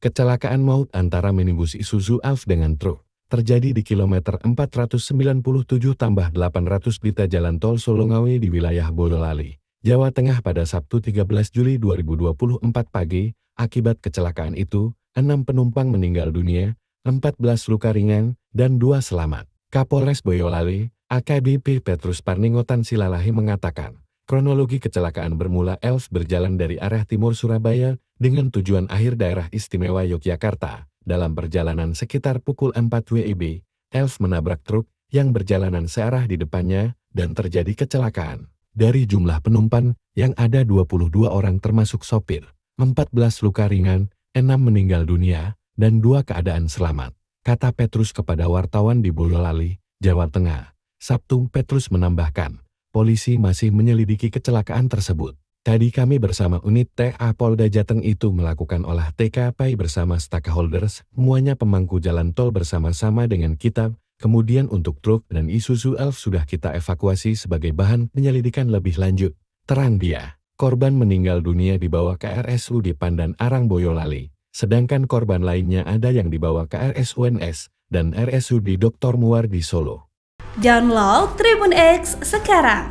Kecelakaan maut antara minibus Isuzu Alf dengan truk terjadi di kilometer 497 tambah 800 pita Jalan Tol Solongawe di wilayah Boyolali, Jawa Tengah pada Sabtu 13 Juli 2024 pagi. Akibat kecelakaan itu, 6 penumpang meninggal dunia, 14 luka ringan, dan 2 selamat. Kapolres Boyolali, AKBP Petrus Parningotan Silalahi mengatakan, kronologi kecelakaan bermula Elf berjalan dari arah timur Surabaya dengan tujuan akhir daerah istimewa Yogyakarta. Dalam perjalanan sekitar pukul 4 WIB, Elf menabrak truk yang berjalanan searah di depannya dan terjadi kecelakaan. Dari jumlah penumpang yang ada 22 orang termasuk sopir, 14 luka ringan, 6 meninggal dunia, dan dua keadaan selamat, kata Petrus kepada wartawan di Boyolali, Jawa Tengah. Sabtu Petrus menambahkan, polisi masih menyelidiki kecelakaan tersebut. Tadi kami bersama unit TA Polda Jateng itu melakukan olah TKP bersama stakeholders, muanya pemangku jalan tol bersama-sama dengan kita. Kemudian untuk truk dan Isuzu Elf sudah kita evakuasi sebagai bahan penyelidikan lebih lanjut. Terang dia, korban meninggal dunia dibawa ke RSU di Pandan Arang Boyolali. Sedangkan korban lainnya ada yang dibawa ke UNS dan RSU di Dr. Muar di Solo. Download Tribun X sekarang